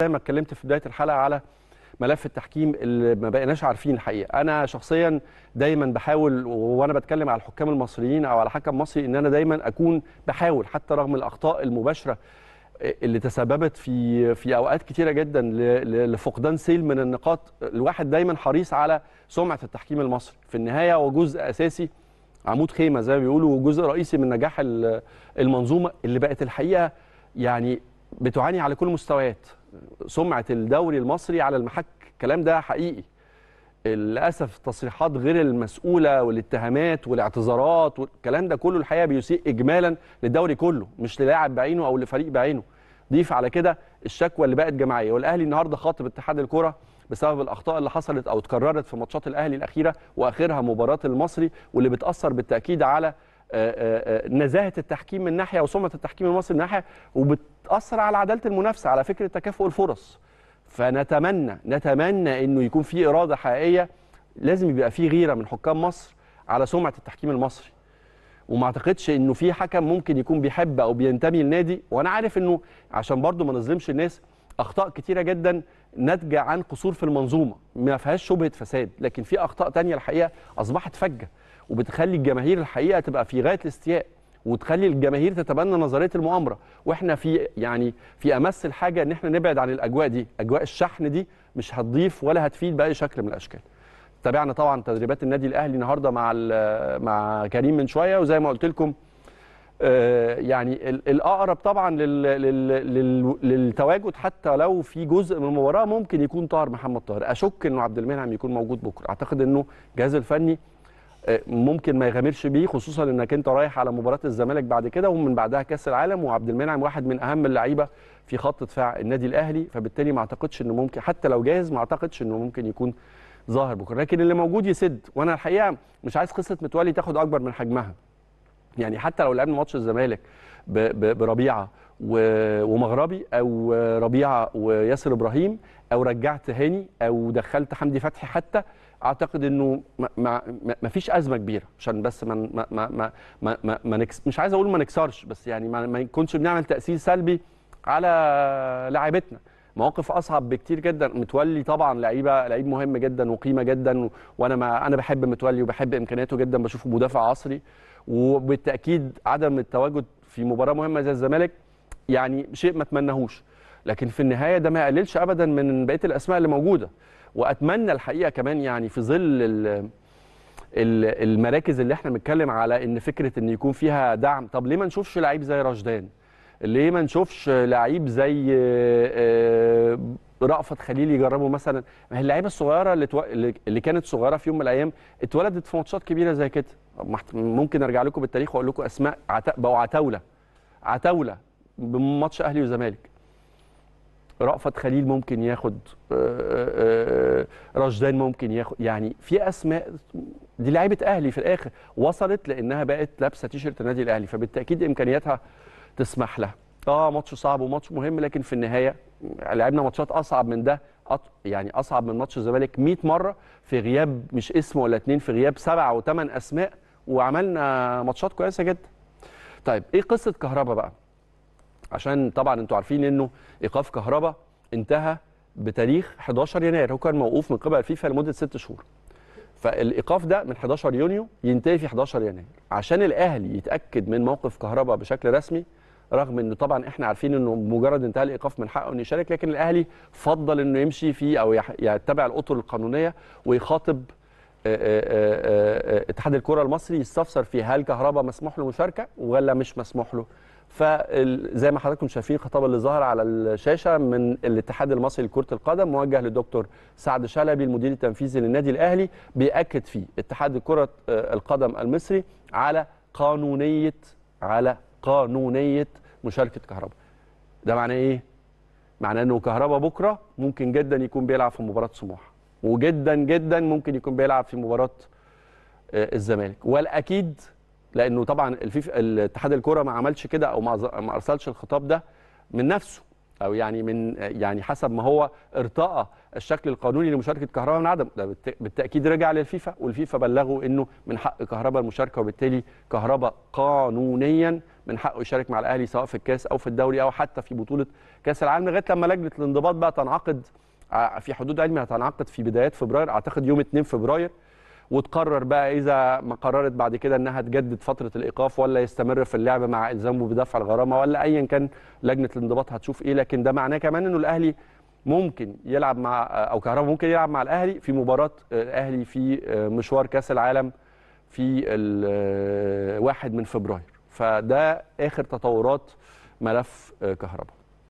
زي ما اتكلمت في بدايه الحلقه على ملف التحكيم اللي ما بقيناش عارفين الحقيقه انا شخصيا دايما بحاول وانا بتكلم على الحكام المصريين او على حكم مصري ان انا دايما اكون بحاول حتى رغم الاخطاء المباشره اللي تسببت في في اوقات كثيره جدا لفقدان سيل من النقاط الواحد دايما حريص على سمعه التحكيم المصري في النهايه هو جزء اساسي عمود خيمه زي ما بيقولوا وجزء رئيسي من نجاح المنظومه اللي بقت الحقيقه يعني بتعاني على كل مستويات سمعه الدوري المصري على المحك الكلام ده حقيقي للاسف التصريحات غير المسؤوله والاتهامات والاعتذارات والكلام ده كله الحقيقه بيسيء اجمالا للدوري كله مش للاعب بعينه او لفريق بعينه ضيف على كده الشكوى اللي بقت جماعيه والاهلي النهارده خاطب اتحاد الكره بسبب الاخطاء اللي حصلت او اتكررت في ماتشات الاهلي الاخيره واخرها مباراه المصري واللي بتاثر بالتاكيد على آه، آه، آه، نزاهه التحكيم من ناحيه وسمعه التحكيم المصري من ناحيه وبتاثر على عداله المنافسه على فكره تكافؤ الفرص فنتمنى نتمنى انه يكون في اراده حقيقيه لازم يبقى في غيره من حكام مصر على سمعه التحكيم المصري وما اعتقدش انه في حكم ممكن يكون بيحب او بينتمي لنادي وانا عارف انه عشان برضه ما نظلمش الناس اخطاء كتيره جدا ناتجه عن قصور في المنظومه ما فيهاش شبهه فساد لكن في اخطاء تانية الحقيقه اصبحت فجه وبتخلي الجماهير الحقيقه تبقى في غايه الاستياء وتخلي الجماهير تتبنى نظريه المؤامره واحنا في يعني في امس الحاجه ان احنا نبعد عن الاجواء دي اجواء الشحن دي مش هتضيف ولا هتفيد باي شكل من الاشكال تابعنا طبعا تدريبات النادي الاهلي النهارده مع مع كريم من شويه وزي ما قلت لكم آه، يعني الاقرب طبعا للتواجد حتى لو في جزء من المباراه ممكن يكون طاهر محمد طاهر اشك انه عبد المنعم يكون موجود بكره اعتقد انه الجهاز الفني آه، ممكن ما يغامرش بيه خصوصا انك انت رايح على مباراه الزمالك بعد كده ومن بعدها كاس العالم وعبد المنعم واحد من اهم اللعيبه في خط دفاع النادي الاهلي فبالتالي ما اعتقدش انه ممكن حتى لو جاهز ما اعتقدش انه ممكن يكون ظاهر بكره لكن اللي موجود يسد وانا الحقيقه مش عايز قصه متولي تاخد اكبر من حجمها يعني حتى لو لعبنا ماتش الزمالك بربيعه ومغربي او ربيعه وياسر ابراهيم او رجعت هاني او دخلت حمدي فتحي حتى اعتقد انه ما, ما, فيش ازمه كبيره عشان بس ما ما ما ما, ما, ما مش عايز اقول ما نكسرش بس يعني ما, ما نكونش بنعمل تاثير سلبي على لاعبتنا مواقف اصعب بكتير جدا متولي طبعا لعيبه لعيب مهم جدا وقيمه جدا وانا ما انا بحب متولي وبحب امكانياته جدا بشوفه مدافع عصري وبالتاكيد عدم التواجد في مباراه مهمه زي الزمالك يعني شيء ما اتمناهوش لكن في النهايه ده ما يقللش ابدا من بقيه الاسماء اللي موجوده واتمنى الحقيقه كمان يعني في ظل المراكز اللي احنا بنتكلم على ان فكره ان يكون فيها دعم طب ليه ما نشوفش لعيب زي رشدان ليه ما نشوفش لعيب زي آه، آه، رأفت خليل يجربه مثلا ما هي اللعيبه الصغيره اللي, تو... اللي كانت صغيره في يوم من الايام اتولدت في ماتشات كبيره زي كده ممكن ارجع لكم بالتاريخ واقول لكم اسماء عت... بقوا عتاوله عتاوله بماتش اهلي وزمالك رأفت خليل ممكن ياخد آه، رشدان ممكن ياخد يعني في اسماء دي لعيبه اهلي في الاخر وصلت لانها بقت لابسه تيشرت النادي الاهلي فبالتاكيد امكانياتها تسمح لها اه ماتش صعب وماتش مهم لكن في النهايه لعبنا ماتشات اصعب من ده يعني اصعب من ماتش الزمالك 100 مره في غياب مش اسم ولا اتنين في غياب سبعه وثمان اسماء وعملنا ماتشات كويسه جدا. طيب ايه قصه كهربا بقى؟ عشان طبعا انتوا عارفين انه ايقاف كهربا انتهى بتاريخ 11 يناير هو كان موقوف من قبل الفيفا لمده ست شهور. فالايقاف ده من 11 يونيو ينتهي في 11 يناير عشان الاهلي يتاكد من موقف كهربا بشكل رسمي رغم انه طبعا احنا عارفين انه مجرد انتهاء الايقاف من حقه انه يشارك لكن الاهلي فضل انه يمشي فيه او يتبع الاطر القانونيه ويخاطب اتحاد الكره المصري يستفسر فيه هل كهربا مسموح له مشاركه ولا مش مسموح له فزي ما حضراتكم شايفين الخطاب اللي ظهر على الشاشه من الاتحاد المصري لكره القدم موجه للدكتور سعد شلبي المدير التنفيذي للنادي الاهلي بياكد فيه اتحاد كره القدم المصري على قانونيه على قانونيه مشاركه كهربا ده معناه ايه معناه انه كهربا بكره ممكن جدا يكون بيلعب في مباراه سموحه وجدا جدا ممكن يكون بيلعب في مباراه آه، الزمالك والاكيد لانه طبعا الاتحاد الكوره ما عملش كده او ما ارسلش الخطاب ده من نفسه او يعني من يعني حسب ما هو ارتقى الشكل القانوني لمشاركه كهرباء من عدم ده بالتاكيد رجع للفيفا والفيفا بلغوا انه من حق كهرباء المشاركه وبالتالي كهرباء قانونيا من حقه يشارك مع الاهلي سواء في الكاس او في الدوري او حتى في بطوله كاس العالم لغايه لما لجنه الانضباط بقى تنعقد آه، في حدود علمي هتنعقد في بدايات فبراير اعتقد يوم 2 فبراير وتقرر بقى اذا ما قررت بعد كده انها تجدد فتره الايقاف ولا يستمر في اللعب مع الزامه بدفع الغرامه ولا ايا كان لجنه الانضباط هتشوف ايه لكن ده معناه كمان انه الاهلي ممكن يلعب مع او كهربا ممكن يلعب مع الاهلي في مباراه الاهلي آه، في آه، مشوار كاس العالم في الواحد آه، من فبراير فده اخر تطورات ملف كهرباء